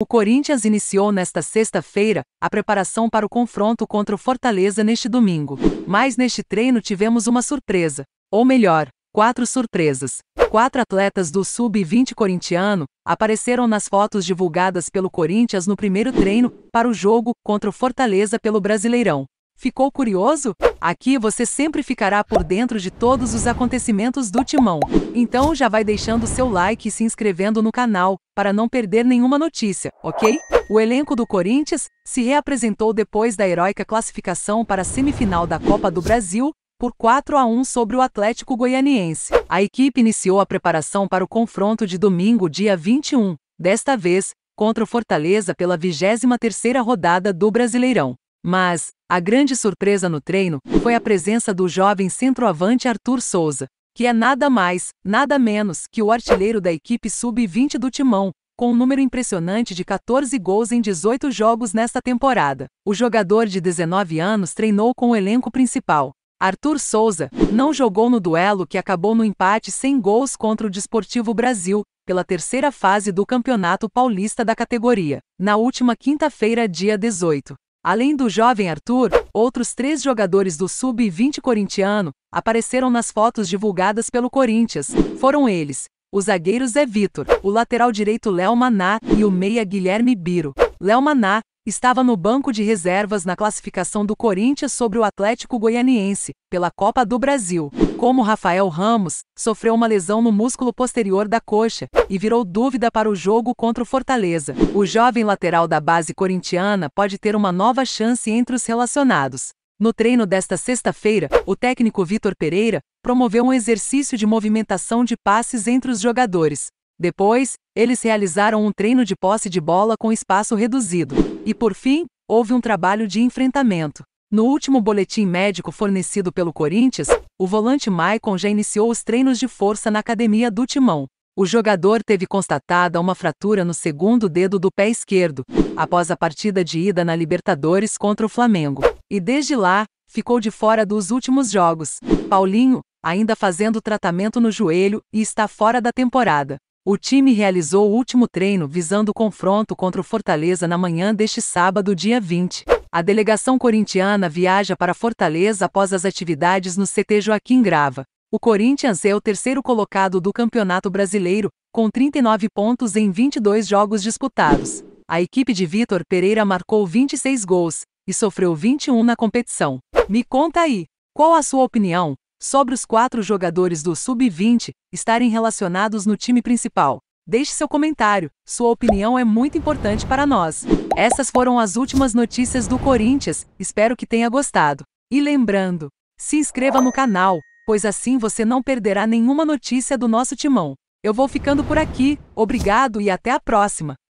O Corinthians iniciou nesta sexta-feira a preparação para o confronto contra o Fortaleza neste domingo. Mas neste treino tivemos uma surpresa, ou melhor, quatro surpresas. Quatro atletas do sub-20 corintiano apareceram nas fotos divulgadas pelo Corinthians no primeiro treino para o jogo contra o Fortaleza pelo Brasileirão. Ficou curioso? Aqui você sempre ficará por dentro de todos os acontecimentos do Timão. Então já vai deixando seu like e se inscrevendo no canal, para não perder nenhuma notícia, ok? O elenco do Corinthians se reapresentou depois da heróica classificação para a semifinal da Copa do Brasil, por 4 a 1 sobre o Atlético Goianiense. A equipe iniciou a preparação para o confronto de domingo, dia 21, desta vez, contra o Fortaleza pela 23ª rodada do Brasileirão. Mas, a grande surpresa no treino foi a presença do jovem centroavante Arthur Souza, que é nada mais, nada menos que o artilheiro da equipe sub-20 do Timão, com um número impressionante de 14 gols em 18 jogos nesta temporada. O jogador de 19 anos treinou com o elenco principal. Arthur Souza não jogou no duelo que acabou no empate sem gols contra o Desportivo Brasil, pela terceira fase do Campeonato Paulista da categoria, na última quinta-feira, dia 18. Além do jovem Arthur, outros três jogadores do sub-20 corintiano apareceram nas fotos divulgadas pelo Corinthians. Foram eles: o zagueiro Zé Vitor, o lateral direito Léo Maná e o meia Guilherme Biro. Léo Maná estava no banco de reservas na classificação do Corinthians sobre o Atlético Goianiense pela Copa do Brasil. Como Rafael Ramos, sofreu uma lesão no músculo posterior da coxa e virou dúvida para o jogo contra o Fortaleza. O jovem lateral da base corintiana pode ter uma nova chance entre os relacionados. No treino desta sexta-feira, o técnico Vitor Pereira promoveu um exercício de movimentação de passes entre os jogadores. Depois, eles realizaram um treino de posse de bola com espaço reduzido. E por fim, houve um trabalho de enfrentamento. No último boletim médico fornecido pelo Corinthians, o volante Maicon já iniciou os treinos de força na academia do Timão. O jogador teve constatada uma fratura no segundo dedo do pé esquerdo, após a partida de ida na Libertadores contra o Flamengo. E desde lá, ficou de fora dos últimos jogos. Paulinho, ainda fazendo tratamento no joelho e está fora da temporada. O time realizou o último treino visando o confronto contra o Fortaleza na manhã deste sábado, dia 20. A delegação corintiana viaja para Fortaleza após as atividades no CT Joaquim Grava. O Corinthians é o terceiro colocado do Campeonato Brasileiro, com 39 pontos em 22 jogos disputados. A equipe de Vitor Pereira marcou 26 gols e sofreu 21 na competição. Me conta aí, qual a sua opinião sobre os quatro jogadores do Sub-20 estarem relacionados no time principal? Deixe seu comentário, sua opinião é muito importante para nós. Essas foram as últimas notícias do Corinthians, espero que tenha gostado. E lembrando, se inscreva no canal, pois assim você não perderá nenhuma notícia do nosso timão. Eu vou ficando por aqui, obrigado e até a próxima!